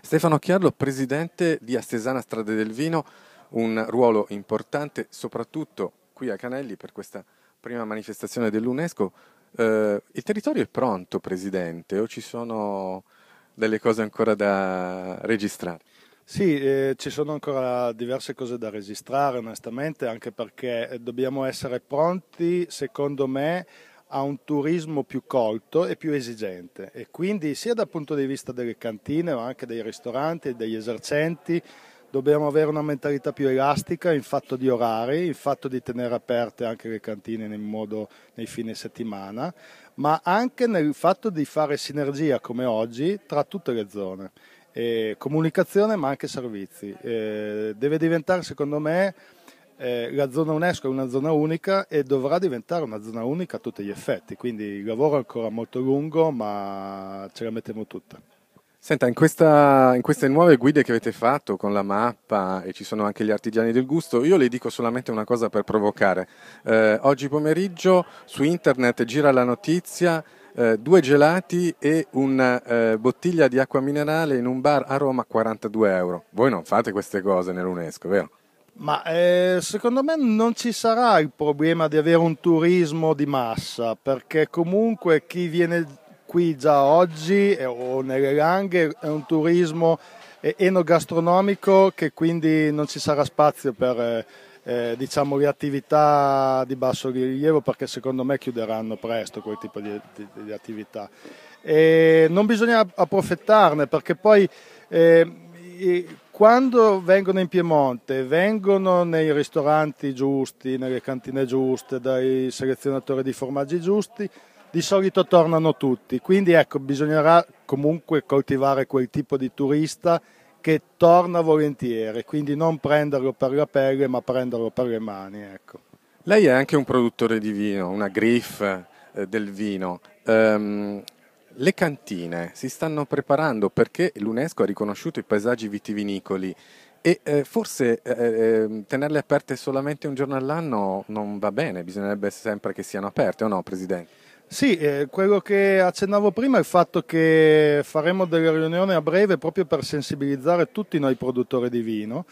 Stefano Chiarlo, presidente di Astesana Strade del Vino, un ruolo importante soprattutto qui a Canelli per questa prima manifestazione dell'UNESCO. Eh, il territorio è pronto, presidente, o ci sono delle cose ancora da registrare? Sì, eh, ci sono ancora diverse cose da registrare, onestamente, anche perché eh, dobbiamo essere pronti, secondo me, a un turismo più colto e più esigente e quindi sia dal punto di vista delle cantine ma anche dei ristoranti, e degli esercenti, dobbiamo avere una mentalità più elastica in fatto di orari, in fatto di tenere aperte anche le cantine nel modo, nei fine settimana, ma anche nel fatto di fare sinergia come oggi tra tutte le zone. E comunicazione ma anche servizi. E eh, deve diventare secondo me eh, la zona UNESCO è una zona unica e dovrà diventare una zona unica a tutti gli effetti, quindi il lavoro è ancora molto lungo, ma ce la mettiamo tutta. Senta, in, questa, in, queste nuove guide che avete fatto con la mappa e ci sono anche gli artigiani del gusto, io le dico solamente una cosa per provocare. Eh, oggi pomeriggio su internet gira la notizia eh, due gelati e una eh, bottiglia di acqua minerale in un bar a Roma 42 euro. Voi non fate queste cose nell'UNESCO, vero? Ma eh, secondo me non ci sarà il problema di avere un turismo di massa, perché comunque chi viene qui già oggi eh, o nelle Langhe è un turismo eh, enogastronomico che quindi non ci sarà spazio per eh, eh, diciamo, le attività di basso rilievo perché secondo me chiuderanno presto quel tipo di, di, di attività. E non bisogna approfittarne perché poi eh, quando vengono in Piemonte, vengono nei ristoranti giusti, nelle cantine giuste, dai selezionatori di formaggi giusti, di solito tornano tutti. Quindi ecco, bisognerà comunque coltivare quel tipo di turista che torna volentieri, quindi non prenderlo per la pelle, ma prenderlo per le mani, ecco. Lei è anche un produttore di vino, una griff eh, del vino. Um, le cantine si stanno preparando perché l'UNESCO ha riconosciuto i paesaggi vitivinicoli e eh, forse eh, ehm, tenerle aperte solamente un giorno all'anno non va bene, bisognerebbe sempre che siano aperte o no, Presidente? Sì, eh, quello che accennavo prima è il fatto che faremo delle riunioni a breve proprio per sensibilizzare tutti noi produttori di vino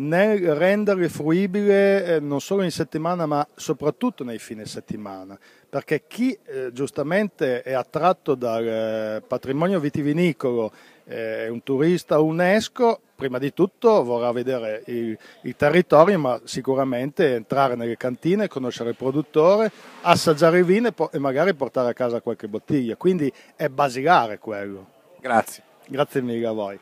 nel rendere fruibile eh, non solo in settimana ma soprattutto nei fine settimana, perché chi eh, giustamente è attratto dal eh, patrimonio vitivinicolo, eh, è un turista UNESCO, prima di tutto vorrà vedere il, il territorio, ma sicuramente entrare nelle cantine, conoscere il produttore, assaggiare i vini po- e magari portare a casa qualche bottiglia, quindi è basilare quello. Grazie. Grazie mille a voi.